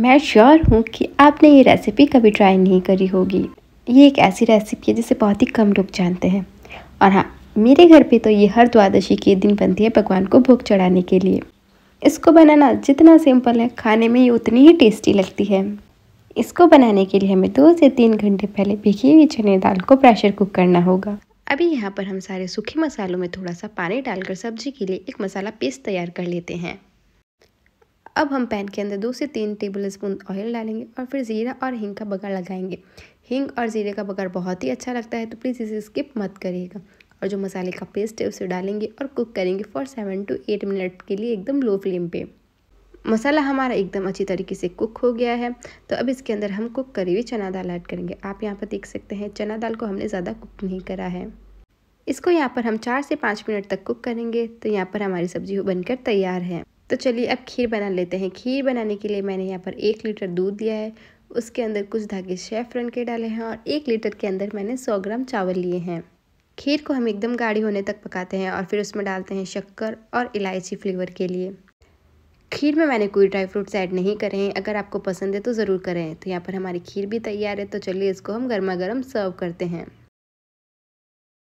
मैं श्योर हूँ कि आपने ये रेसिपी कभी ट्राई नहीं करी होगी ये एक ऐसी रेसिपी है जिसे बहुत ही कम लोग जानते हैं और हाँ मेरे घर पे तो ये हर द्वादशी के दिन बनती है भगवान को भोग चढ़ाने के लिए इसको बनाना जितना सिंपल है खाने में ये उतनी ही टेस्टी लगती है इसको बनाने के लिए हमें दो से तीन घंटे पहले भिगी हुई चने दाल को प्रेशर कुक करना होगा अभी यहाँ पर हम सारे सूखे मसालों में थोड़ा सा पानी डालकर सब्जी के लिए एक मसाला पेस्ट तैयार कर लेते हैं अब हम पैन के अंदर दो से तीन टेबल स्पून ऑयल डालेंगे और फिर ज़ीरा और हिंग का बघार लगाएंगे हिंग और ज़ीरे का बघार बहुत ही अच्छा लगता है तो प्लीज़ इसे स्किप मत करिएगा और जो मसाले का पेस्ट है उसे डालेंगे और कुक करेंगे for seven to eight minute के लिए एकदम लो फ्लेम पे मसाला हमारा एकदम अच्छी तरीके से कुक हो गया है तो अब इसके अंदर हम कुक करी हुई चना दाल ऐड करेंगे आप यहाँ पर देख सकते हैं चना दाल को हमने ज़्यादा कुक नहीं करा है इसको यहाँ पर हम चार से पाँच मिनट तक कुक करेंगे तो यहाँ पर हमारी सब्जी बनकर तैयार है तो चलिए अब खीर बना लेते हैं खीर बनाने के लिए मैंने यहाँ पर एक लीटर दूध लिया है उसके अंदर कुछ धागे रन के डाले हैं और एक लीटर के अंदर मैंने सौ ग्राम चावल लिए हैं खीर को हम एकदम गाढ़ी होने तक पकाते हैं और फिर उसमें डालते हैं शक्कर और इलायची फ्लेवर के लिए खीर में मैंने कोई ड्राई फ्रूट्स ऐड नहीं करे हैं अगर आपको पसंद है तो ज़रूर करें तो यहाँ पर हमारी खीर भी तैयार है तो चलिए इसको हम गर्मा गर्म सर्व करते हैं